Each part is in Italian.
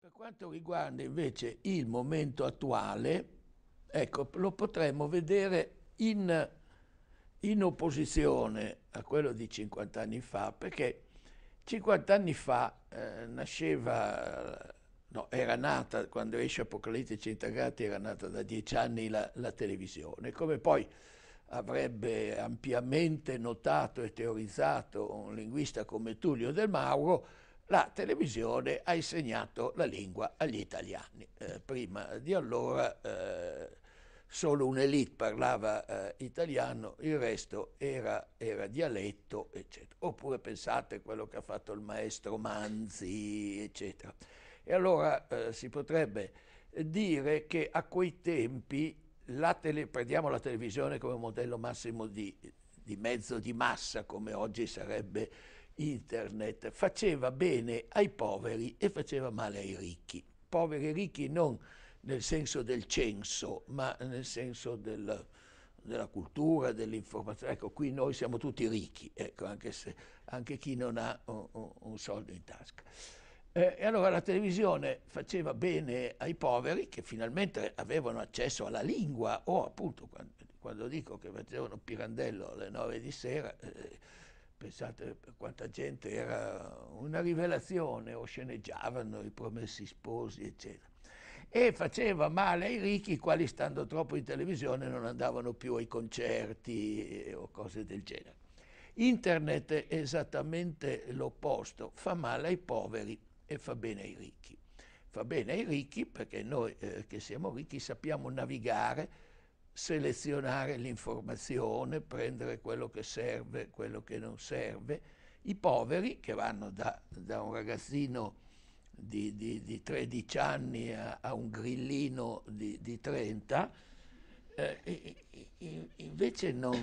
Per quanto riguarda invece il momento attuale, ecco, lo potremmo vedere in, in opposizione a quello di 50 anni fa, perché 50 anni fa eh, nasceva, no, era nata, quando esce Apocalittici Integrati era nata da 10 anni la, la televisione, come poi avrebbe ampiamente notato e teorizzato un linguista come Tullio Del Mauro, la televisione ha insegnato la lingua agli italiani. Eh, prima di allora eh, solo un'elite parlava eh, italiano, il resto era, era, dialetto, eccetera. Oppure pensate a quello che ha fatto il maestro Manzi, eccetera. E allora eh, si potrebbe dire che a quei tempi la tele, prendiamo la televisione come modello massimo di, di mezzo di massa, come oggi sarebbe internet, faceva bene ai poveri e faceva male ai ricchi. Poveri e ricchi non nel senso del censo, ma nel senso del, della cultura, dell'informazione. Ecco, qui noi siamo tutti ricchi, ecco, anche, se, anche chi non ha un, oh, oh, un soldo in tasca. Eh, e allora la televisione faceva bene ai poveri che finalmente avevano accesso alla lingua o appunto quando, quando dico che facevano Pirandello alle 9 di sera, eh, pensate quanta gente era una rivelazione o sceneggiavano i promessi sposi eccetera. E faceva male ai ricchi i quali stando troppo in televisione non andavano più ai concerti eh, o cose del genere. Internet è esattamente l'opposto, fa male ai poveri e fa bene ai ricchi. Fa bene ai ricchi perché noi eh, che siamo ricchi sappiamo navigare, selezionare l'informazione, prendere quello che serve, quello che non serve. I poveri che vanno da, da un ragazzino di, di, di 13 anni a, a, un grillino di, di 30, eh, invece non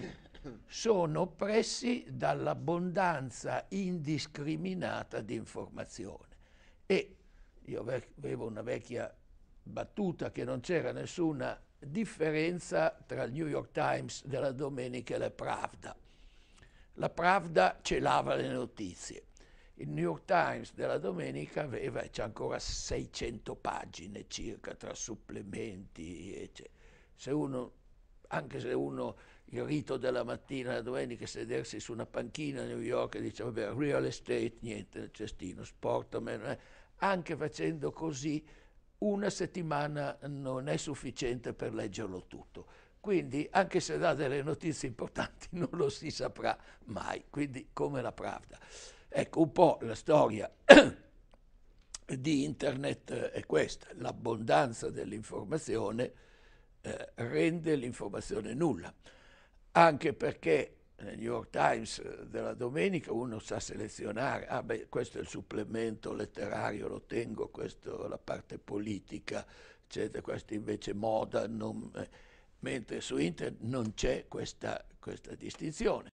sono oppressi dall'abbondanza indiscriminata di informazioni. E io avevo una vecchia battuta che non c'era nessuna differenza tra il New York Times della domenica e la Pravda. La Pravda celava le notizie. Il New York Times della domenica aveva, c'è ancora 600 pagine circa tra supplementi, eccetera. Se uno anche se uno il rito della mattina, la domenica, sedersi su una panchina a New York e dice, vabbè, real estate, niente, nel cestino, sport, eh. anche facendo così, una settimana non è sufficiente per leggerlo tutto. Quindi, anche se dà delle notizie importanti, non lo si saprà mai. Quindi, come la Pravda. Ecco, un po' la storia di Internet eh, è questa, l'abbondanza dell'informazione eh, rende l'informazione nulla, anche perché nel New York Times eh, della domenica uno sa selezionare, ah beh, questo è il supplemento letterario, lo tengo, questa è la parte politica, eccetera, questo invece moda, non, eh", mentre su internet non c'è questa, questa distinzione.